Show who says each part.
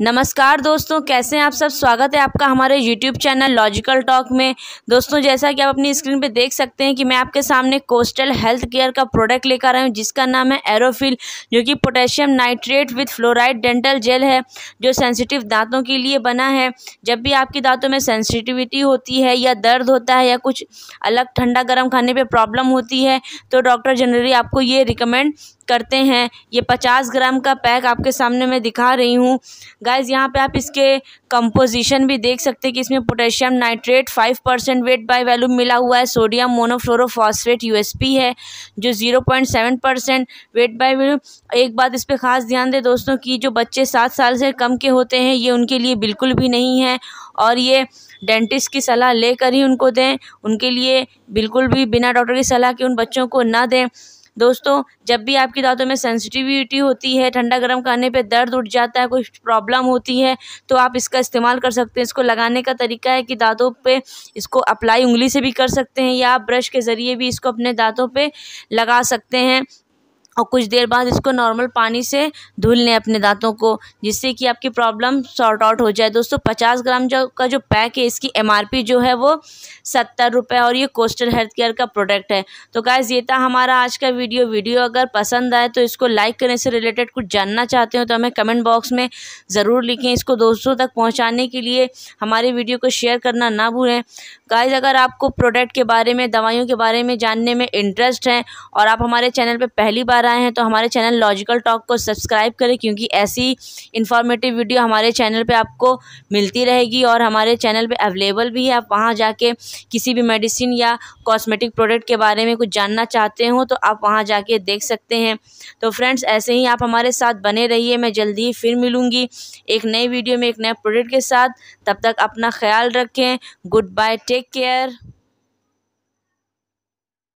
Speaker 1: नमस्कार दोस्तों कैसे हैं आप सब स्वागत है आपका हमारे यूट्यूब चैनल लॉजिकल टॉक में दोस्तों जैसा कि आप अपनी स्क्रीन पे देख सकते हैं कि मैं आपके सामने कोस्टल हेल्थ केयर का प्रोडक्ट लेकर आया हूँ जिसका नाम है एरोफिल जो कि potassium nitrate with fluoride dental gel है जो सेंसिटिव दांतों के लिए बना है जब भी आपकी दाँतों में सेंसिटिविटी होती है या दर्द होता है या कुछ अलग ठंडा गर्म खाने पर प्रॉब्लम होती है तो डॉक्टर जनरली आपको ये रिकमेंड करते हैं ये पचास ग्राम का पैक आपके सामने मैं दिखा रही हूँ गाइज यहाँ पे आप इसके कंपोजिशन भी देख सकते हैं कि इसमें potassium nitrate five percent weight by volume मिला हुआ है सोडियम मोनोफ्लोरोफॉस्फेट यूएसपी है जो zero point seven percent weight by volume एक बात इस पर ख़ास ध्यान दें दोस्तों कि जो बच्चे सात साल से कम के होते हैं ये उनके लिए बिल्कुल भी नहीं है और ये डेंटिस्ट की सलाह लेकर ही उनको दें उनके लिए बिल्कुल भी बिना डॉक्टर की सलाह के उन बच्चों को ना दें दोस्तों जब भी आपकी दांतों में सेंसिटिविटी होती है ठंडा गर्म करने पर दर्द उठ जाता है कोई प्रॉब्लम होती है तो आप इसका इस्तेमाल कर सकते हैं इसको लगाने का तरीका है कि दांतों पर इसको अप्लाई उंगली से भी कर सकते हैं या आप ब्रश के ज़रिए भी इसको अपने दांतों पर लगा सकते हैं और कुछ देर बाद इसको नॉर्मल पानी से धुल लें अपने दांतों को जिससे कि आपकी प्रॉब्लम सॉर्ट आउट हो जाए दोस्तों पचास ग्राम जो का जो पैक है इसकी एमआरपी जो है वो सत्तर रुपये और ये कोस्टल हेल्थ केयर का प्रोडक्ट है तो गाइज ये था हमारा आज का वीडियो वीडियो अगर पसंद आए तो इसको लाइक करने से रिलेटेड कुछ जानना चाहते हो तो हमें कमेंट बॉक्स में ज़रूर लिखें इसको दोस्तों तक पहुँचाने के लिए हमारे वीडियो को शेयर करना ना भूलें गाइज अगर आपको प्रोडक्ट के बारे में दवाइयों के बारे में जानने में इंटरेस्ट है और आप हमारे चैनल पर पहली बार रहे हैं तो हमारे चैनल लॉजिकल टॉक को सब्सक्राइब करें क्योंकि ऐसी इन्फॉर्मेटिव वीडियो हमारे चैनल पे आपको मिलती रहेगी और हमारे चैनल पे अवेलेबल भी है आप वहाँ जाके किसी भी मेडिसिन या कॉस्मेटिक प्रोडक्ट के बारे में कुछ जानना चाहते हो तो आप वहाँ जाके देख सकते हैं तो फ्रेंड्स ऐसे ही आप हमारे साथ बने रहिए मैं जल्दी ही फिर मिलूँगी एक नई वीडियो में एक नए प्रोडक्ट के साथ तब तक अपना ख्याल रखें गुड बाय टेक केयर